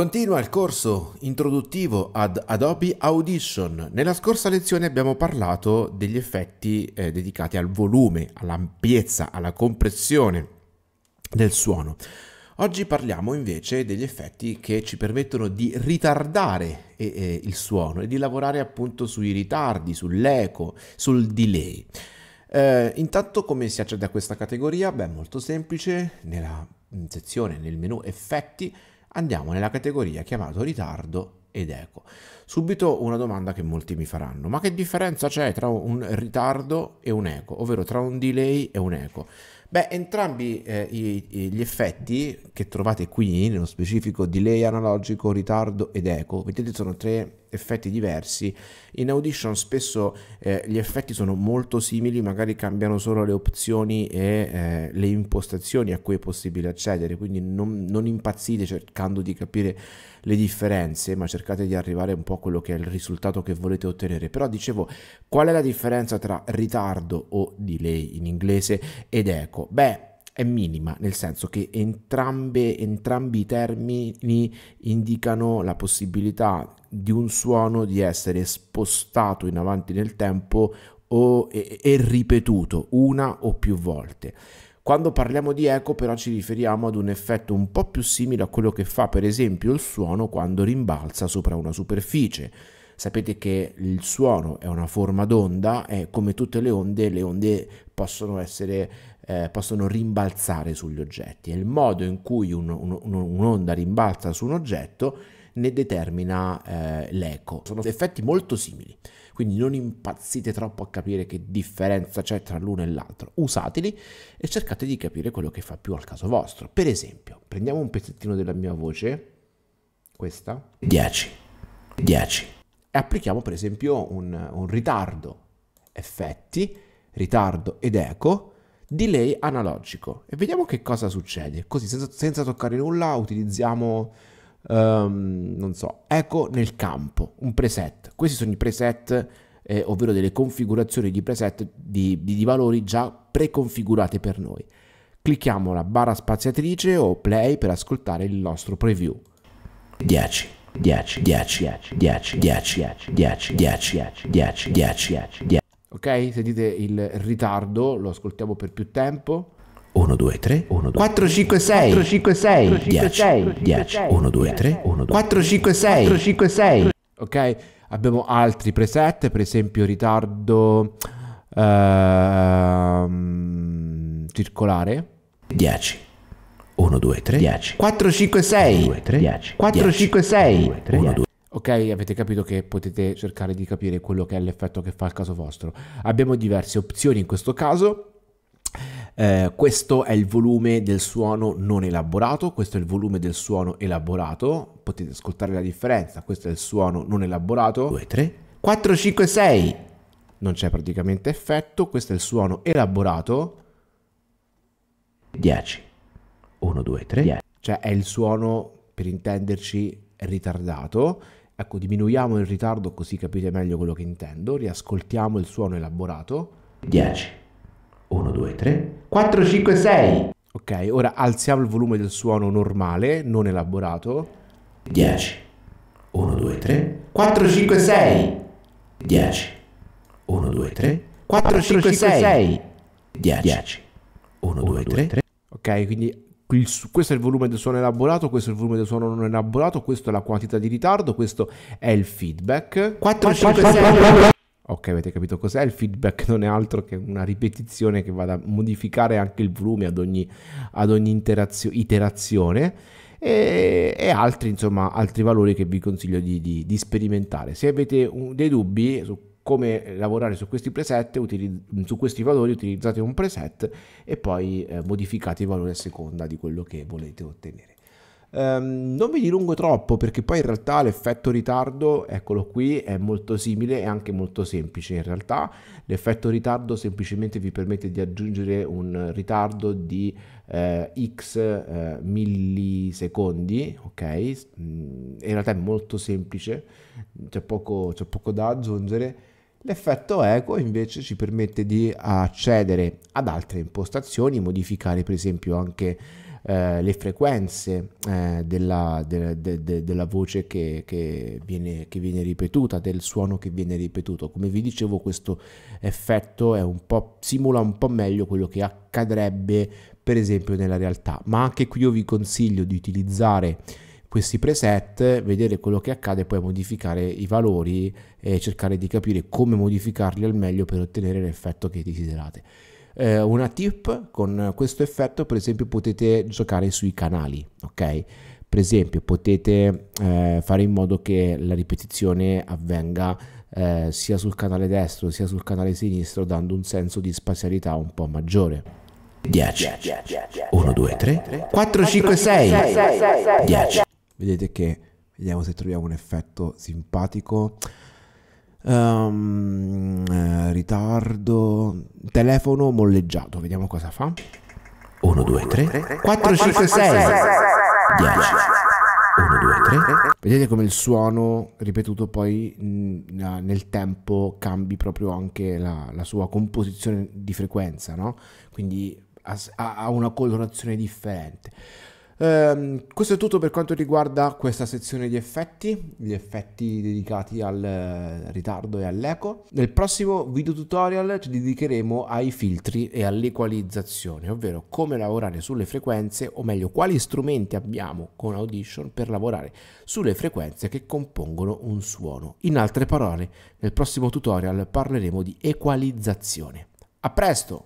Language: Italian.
Continua il corso introduttivo ad Adobe Audition. Nella scorsa lezione abbiamo parlato degli effetti eh, dedicati al volume, all'ampiezza, alla compressione del suono. Oggi parliamo invece degli effetti che ci permettono di ritardare eh, eh il suono e di lavorare appunto sui ritardi, sull'eco, sul delay. Eh, intanto come si accede a questa categoria? Beh, molto semplice, nella mm, sezione, nel menu effetti andiamo nella categoria chiamato ritardo ed eco. Subito una domanda che molti mi faranno, ma che differenza c'è tra un ritardo e un eco, ovvero tra un delay e un eco? Beh, entrambi eh, i, i, gli effetti che trovate qui, nello specifico delay analogico, ritardo ed eco, vedete sono tre effetti diversi. In Audition spesso eh, gli effetti sono molto simili, magari cambiano solo le opzioni e eh, le impostazioni a cui è possibile accedere, quindi non, non impazzite cercando di capire le differenze, ma cercate di arrivare un po' a quello che è il risultato che volete ottenere. Però dicevo, qual è la differenza tra ritardo o delay in inglese ed eco? poco? Beh, è minima, nel senso che entrambe, entrambi i termini indicano la possibilità di un suono di essere spostato in avanti nel tempo o, e, e ripetuto una o più volte. Quando parliamo di eco però ci riferiamo ad un effetto un po' più simile a quello che fa per esempio il suono quando rimbalza sopra una superficie. Sapete che il suono è una forma d'onda e come tutte le onde, le onde possono essere eh, possono rimbalzare sugli oggetti e il modo in cui un, un, un'onda rimbalza su un oggetto ne determina eh, l'eco. Sono effetti molto simili, quindi non impazzite troppo a capire che differenza c'è tra l'uno e l'altro. Usateli e cercate di capire quello che fa più al caso vostro. Per esempio, prendiamo un pezzettino della mia voce, questa, 10, 10, e applichiamo per esempio un, un ritardo, effetti, ritardo ed eco, delay analogico e vediamo che cosa succede. Così senza, senza toccare nulla utilizziamo, um, non so, eco nel campo, un preset. Questi sono i preset, eh, ovvero delle configurazioni di preset di, di, di valori già preconfigurate per noi. Clicchiamo la barra spaziatrice o play per ascoltare il nostro preview. 10. 10 10 10 10 10 10 10 10 10 10 10 10 Ok? Sentite il ritardo, lo ascoltiamo per più tempo. 1, 2, 3, 1, 2, 4, 5, 6, 4, 5, 6, 10, 6, 10, 1, 2, 3, 1, 2, 4, 5, 6, 4, 5, 6. Ok? Abbiamo altri preset, per esempio ritardo uh, circolare. 10, 1, 2, 3, 10, 4, 5, 6, 2, 3, 10, 4, 5, 6, 1, 2, 3, Ok, avete capito che potete cercare di capire quello che è l'effetto che fa il caso vostro. Abbiamo diverse opzioni in questo caso. Eh, questo è il volume del suono non elaborato, questo è il volume del suono elaborato, potete ascoltare la differenza, questo è il suono non elaborato, 2, 3, 4, 5, 6, non c'è praticamente effetto, questo è il suono elaborato, 10, 1, 2, 3, 10, cioè è il suono per intenderci ritardato, Ecco, diminuiamo il ritardo così capite meglio quello che intendo, riascoltiamo il suono elaborato. 10, 1, 2, 3, 4, 5, 6. Ok, ora alziamo il volume del suono normale, non elaborato. 10, 1, 2, 3, 4, 5, 6. 10, 1, 2, 3, 4, 5, 6. 10 1, 2, 3. Ok, quindi il, questo è il volume del suono elaborato, questo è il volume del suono non elaborato, questa è la quantità di ritardo, questo è il feedback. 4, 5, 6. Ok, avete capito cos'è? Il feedback non è altro che una ripetizione che vada a modificare anche il volume ad ogni, ad ogni iterazione e, e, altri, insomma, altri valori che vi consiglio di, di, di sperimentare. Se avete un, dei dubbi su come lavorare su questi preset, su questi valori utilizzate un preset e poi eh, modificate i valori a seconda di quello che volete ottenere. Um, non vi dilungo troppo perché poi in realtà l'effetto ritardo, eccolo qui, è molto simile e anche molto semplice in realtà. L'effetto ritardo semplicemente vi permette di aggiungere un ritardo di eh, x eh, millisecondi, ok? Mm, in realtà è molto semplice, c'è poco, poco da aggiungere L'effetto eco invece ci permette di accedere ad altre impostazioni, modificare per esempio anche eh, le frequenze eh, della, de, de, de, della, voce che, che, viene, che, viene, ripetuta, del suono che viene ripetuto. Come vi dicevo, questo effetto un simula un po' meglio quello che accadrebbe per esempio nella realtà, ma anche qui io vi consiglio di utilizzare questi preset, vedere quello che accade e poi modificare i valori e cercare di capire come modificarli al meglio per ottenere l'effetto che desiderate. Eh, una tip con questo effetto, per esempio, potete giocare sui canali, ok? Per esempio, potete eh, fare in modo che la ripetizione avvenga eh, sia sul canale destro sia sul canale sinistro, dando un senso di spazialità un po' maggiore. 10 1 2 3 4 5 6 10 Vedete che vediamo se troviamo un effetto simpatico. Um, ritardo, telefono molleggiato, vediamo cosa fa. 1, 2, 3, 4, 5, 6, 10. 1, 2, 3. Vedete come il suono ripetuto poi mm, nel tempo cambi proprio anche la, la sua composizione di frequenza, no? Quindi ha una colorazione differente. Ehm, questo è tutto per quanto riguarda questa sezione di effetti, gli effetti dedicati al eh, ritardo e all'eco. Nel prossimo video tutorial ci dedicheremo ai filtri e all'equalizzazione, ovvero come lavorare sulle frequenze, o meglio quali strumenti abbiamo con Audition per lavorare sulle frequenze che compongono un suono. In altre parole, nel prossimo tutorial parleremo di equalizzazione. A presto!